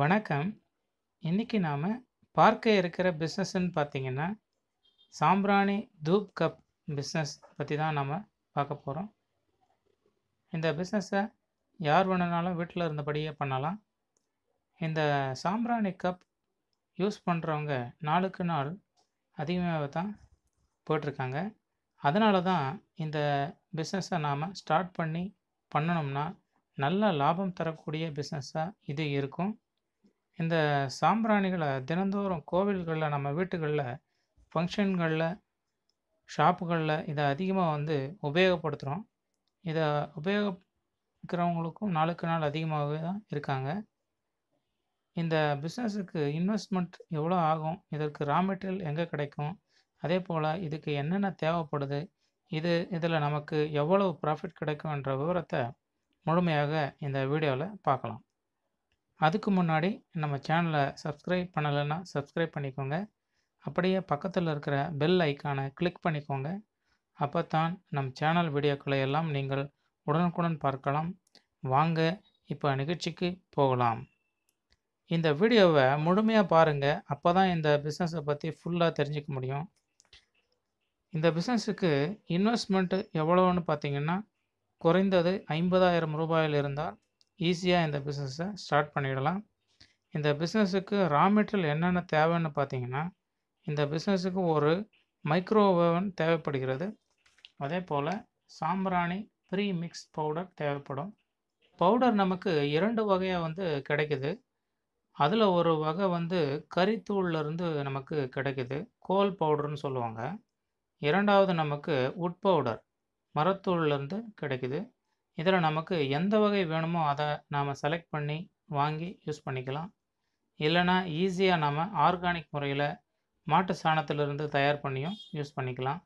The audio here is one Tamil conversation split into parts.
வணக்கம் இன்றைக்கி நாம் பார்க்க இருக்கிற பிஸ்னஸ்ன்னு பார்த்திங்கன்னா சாம்பிராணி தூப் கப் பிஸ்னஸ் பற்றி தான் நம்ம பார்க்க போகிறோம் இந்த பிஸ்னஸை யார் வேணுனாலும் வீட்டில் இருந்தபடியே பண்ணலாம் இந்த சாம்பிராணி கப் யூஸ் பண்ணுறவங்க நாளுக்கு நாள் அதிகமாக தான் போய்ட்டுருக்காங்க அதனால தான் இந்த பிஸ்னஸை நாம் ஸ்டார்ட் பண்ணி பண்ணணும்னா நல்ல லாபம் தரக்கூடிய பிஸ்னஸாக இது இருக்கும் இந்த சாம்பிராணிகளை தினந்தோறும் கோவில்களில் நம்ம வீட்டுகளில் ஃபங்க்ஷன்களில் ஷாப்புகளில் இதை அதிகமாக வந்து உபயோகப்படுத்துகிறோம் இதை உபயோகிக்கிறவங்களுக்கும் நாளுக்கு நாள் அதிகமாகவே தான் இருக்காங்க இந்த பிஸ்னஸுக்கு இன்வெஸ்ட்மெண்ட் எவ்வளோ ஆகும் இதற்கு ரா மெட்டீரியல் எங்கே கிடைக்கும் அதே போல் இதுக்கு என்னென்ன தேவைப்படுது இது இதில் நமக்கு எவ்வளவு ப்ராஃபிட் கிடைக்கும் என்ற விவரத்தை முழுமையாக இந்த வீடியோவில் பார்க்கலாம் அதுக்கு முன்னாடி நம்ம சேனலை சப்ஸ்கிரைப் பண்ணலைன்னா சப்ஸ்கிரைப் பண்ணிக்கோங்க அப்படியே பக்கத்தில் இருக்கிற பெல் ஐக்கானை கிளிக் பண்ணிக்கோங்க அப்போ தான் நம் சேனல் வீடியோக்களை எல்லாம் நீங்கள் உடனுக்குடன் பார்க்கலாம் வாங்க இப்போ நிகழ்ச்சிக்கு போகலாம் இந்த வீடியோவை முழுமையாக பாருங்கள் அப்போ தான் இந்த பிஸ்னஸை பற்றி ஃபுல்லாக தெரிஞ்சிக்க முடியும் இந்த பிஸ்னஸுக்கு இன்வெஸ்ட்மெண்ட்டு எவ்வளோன்னு பார்த்தீங்கன்னா குறைந்தது ஐம்பதாயிரம் ரூபாயில் இருந்தால் ஈஸியாக இந்த பிஸ்னஸை ஸ்டார்ட் பண்ணிடலாம் இந்த பிஸ்னஸுக்கு ரா மெட்டீரியல் என்னென்ன தேவைன்னு பார்த்தீங்கன்னா இந்த பிஸ்னஸுக்கு ஒரு மைக்ரோ தேவைப்படுகிறது அதே போல் சாம்பிராணி ப்ரீ மிக்ஸ் பவுடர் தேவைப்படும் பவுடர் நமக்கு இரண்டு வகையாக வந்து கிடைக்குது அதில் ஒரு வகை வந்து கறித்தூள்லேருந்து நமக்கு கிடைக்குது கோல் பவுடர்னு சொல்லுவாங்க இரண்டாவது நமக்கு உட் பவுடர் மரத்தூள்லேருந்து கிடைக்குது இதில் நமக்கு எந்த வகை வேணுமோ அதை நாம் செலக்ட் பண்ணி வாங்கி யூஸ் பண்ணிக்கலாம் இல்லைனா ஈஸியாக நாம் ஆர்கானிக் முறையில் மாட்டு சாணத்திலிருந்து தயார் பண்ணியும் யூஸ் பண்ணிக்கலாம்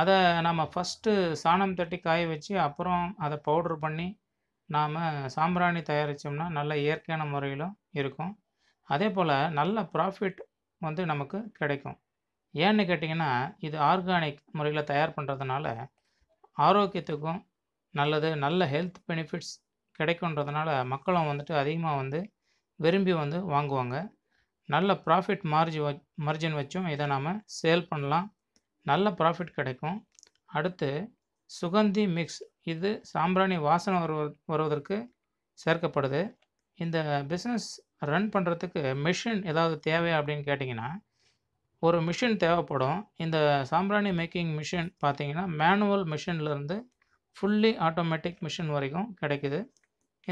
அதை நம்ம ஃபஸ்ட்டு சாணம் தட்டி காய வச்சு அப்புறம் அதை பவுட்ரு பண்ணி நாம் சாம்பிராணி தயாரித்தோம்னா நல்ல இயற்கையான முறையிலும் இருக்கும் அதே போல் நல்ல ப்ராஃபிட் வந்து நமக்கு கிடைக்கும் ஏன்னு கேட்டிங்கன்னா இது ஆர்கானிக் முறையில் தயார் பண்ணுறதுனால ஆரோக்கியத்துக்கும் நல்லது நல்ல ஹெல்த் பெனிஃபிட்ஸ் கிடைக்குன்றதுனால மக்களும் வந்துட்டு அதிகமாக வந்து விரும்பி வந்து வாங்குவாங்க நல்ல ப்ராஃபிட் மார்ஜி வ மார்ஜின் வச்சும் இதை நாம் சேல் பண்ணலாம் நல்ல ப்ராஃபிட் கிடைக்கும் அடுத்து சுகந்தி மிக்ஸ் இது சாம்பிராணி வாசனை வருவ வருவதற்கு சேர்க்கப்படுது இந்த பிஸ்னஸ் ரன் பண்ணுறதுக்கு மிஷின் ஏதாவது தேவை அப்படின்னு கேட்டிங்கன்னா ஒரு மிஷின் தேவைப்படும் இந்த சாம்பிராணி மேக்கிங் மிஷின் பார்த்தீங்கன்னா மேனுவல் மிஷின்லேருந்து ஃபுல்லி ஆட்டோமேட்டிக் மிஷின் வரைக்கும் கிடைக்குது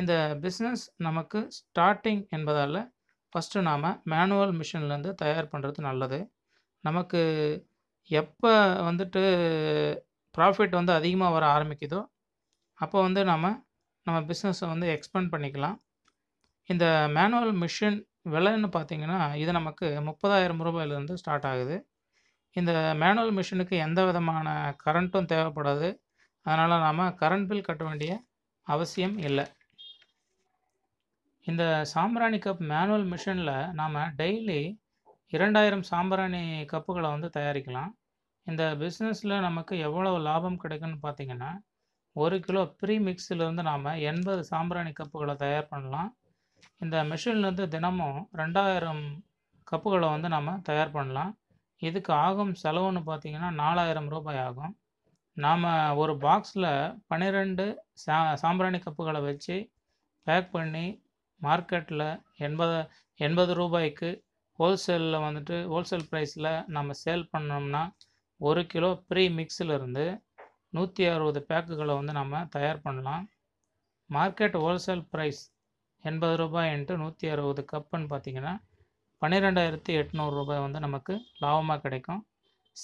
இந்த பிஸ்னஸ் நமக்கு ஸ்டார்டிங் என்பதால் ஃபஸ்ட்டு நாம் மேனுவல் மிஷின்லேருந்து தயார் பண்ணுறது நல்லது நமக்கு எப்போ வந்துட்டு ப்ராஃபிட் வந்து அதிகமாக வர ஆரம்பிக்குதோ அப்போ வந்து நம்ம நம்ம பிஸ்னஸை வந்து எக்ஸ்பேண்ட் பண்ணிக்கலாம் இந்த மேனுவல் மிஷின் விலைன்னு பார்த்தீங்கன்னா இது நமக்கு முப்பதாயிரம் ரூபாயிலேருந்து ஸ்டார்ட் ஆகுது இந்த மேனுவல் மிஷினுக்கு எந்த விதமான கரண்ட்டும் தேவைப்படாது அதனால் நாம் கரண்ட் பில் கட்ட வேண்டிய அவசியம் இல்லை இந்த சாம்பிராணி கப் மேனுவல் மிஷினில் நாம் டெய்லி இரண்டாயிரம் சாம்பிராணி கப்புகளை வந்து தயாரிக்கலாம் இந்த பிஸ்னஸில் நமக்கு எவ்வளோ லாபம் கிடைக்குன்னு பார்த்தீங்கன்னா ஒரு கிலோ ப்ரீ மிக்ஸிலேருந்து நாம் எண்பது சாம்பிராணி கப்புகளை தயார் பண்ணலாம் இந்த மிஷின்லேருந்து தினமும் ரெண்டாயிரம் கப்புகளை வந்து நாம் தயார் பண்ணலாம் இதுக்கு ஆகும் செலவுன்னு பார்த்தீங்கன்னா நாலாயிரம் ரூபாய் ஆகும் நாம் ஒரு பாக்ஸில் பன்னிரெண்டு சா சாம்பிராணி கப்புகளை வச்சு பேக் பண்ணி மார்க்கெட்டில் எண்பது எண்பது ரூபாய்க்கு ஹோல்சேலில் வந்துட்டு ஹோல்சேல் ப்ரைஸில் நம்ம சேல் பண்ணோம்னா ஒரு கிலோ ப்ரீ மிக்ஸிலிருந்து நூற்றி அறுபது பேக்குகளை வந்து நம்ம தயார் பண்ணலாம் மார்க்கெட் ஹோல்சேல் ப்ரைஸ் எண்பது ரூபாய் இன்ட்டு நூற்றி அறுபது கப்புன்னு பார்த்திங்கன்னா பன்னிரெண்டாயிரத்தி எட்நூறு ரூபாய் வந்து நமக்கு லாபமாக கிடைக்கும்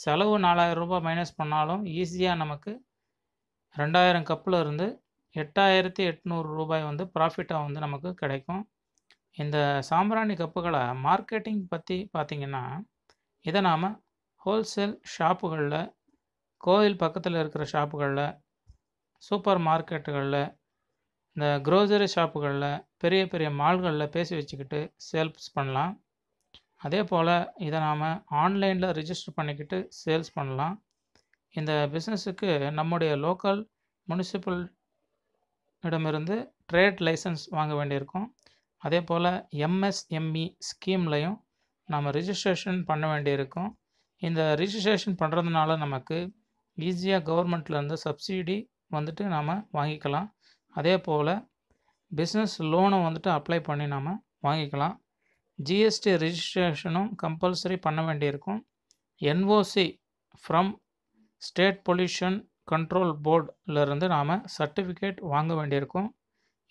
செலவு நாலாயிரம் ரூபாய் மைனஸ் பண்ணாலும் ஈஸியாக நமக்கு ரெண்டாயிரம் கப்பில் இருந்து எட்டாயிரத்தி எட்நூறு ரூபாய் வந்து ப்ராஃபிட்டாக வந்து நமக்கு கிடைக்கும் இந்த சாம்பிராணி கப்புகளை மார்க்கெட்டிங் பற்றி பார்த்திங்கன்னா இதை நாம் ஹோல்சேல் ஷாப்புகளில் கோவில் பக்கத்தில் இருக்கிற ஷாப்புகளில் சூப்பர் மார்க்கெட்டுகளில் இந்த க்ரோசரி ஷாப்புகளில் பெரிய பெரிய மால்களில் பேசி வச்சுக்கிட்டு சேல்ஸ் பண்ணலாம் அதே போல் இதை நாம் ஆன்லைனில் ரிஜிஸ்டர் பண்ணிக்கிட்டு சேல்ஸ் பண்ணலாம் இந்த பிஸ்னஸுக்கு நம்முடைய லோக்கல் முனிசிபல் இடமிருந்து ட்ரேட் லைசன்ஸ் வாங்க வேண்டியிருக்கும் அதே போல் எம்எஸ்எம்இ ஸ்கீம்லையும் நம்ம ரிஜிஸ்ட்ரேஷன் பண்ண வேண்டியிருக்கும் இந்த ரிஜிஸ்ட்ரேஷன் பண்ணுறதுனால நமக்கு ஈஸியாக கவர்மெண்ட்லேருந்து சப்சிடி வந்துட்டு நாம் வாங்கிக்கலாம் அதே போல் பிஸ்னஸ் லோனை வந்துட்டு அப்ளை பண்ணி நாம் வாங்கிக்கலாம் ஜிஎஸ்டி ரிஜிஸ்ட்ரேஷனும் கம்பல்சரி பண்ண வேண்டியிருக்கும் NOC from state pollution control போர்டிலிருந்து நாம் சர்டிஃபிகேட் வாங்க வேண்டியிருக்கும்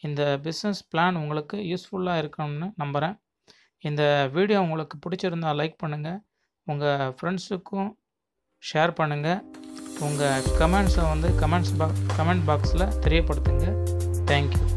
இந்த பிஸ்னஸ் பிளான் உங்களுக்கு யூஸ்ஃபுல்லாக இருக்கணும்னு நம்புகிறேன் இந்த வீடியோ உங்களுக்கு பிடிச்சிருந்தால் லைக் பண்ணுங்கள் உங்கள் ஃப்ரெண்ட்ஸுக்கும் ஷேர் பண்ணுங்கள் உங்கள் கமெண்ட்ஸை வந்து கமெண்ட்ஸ் பாக் கமெண்ட் பாக்ஸில் தெரியப்படுத்துங்க தேங்க்யூ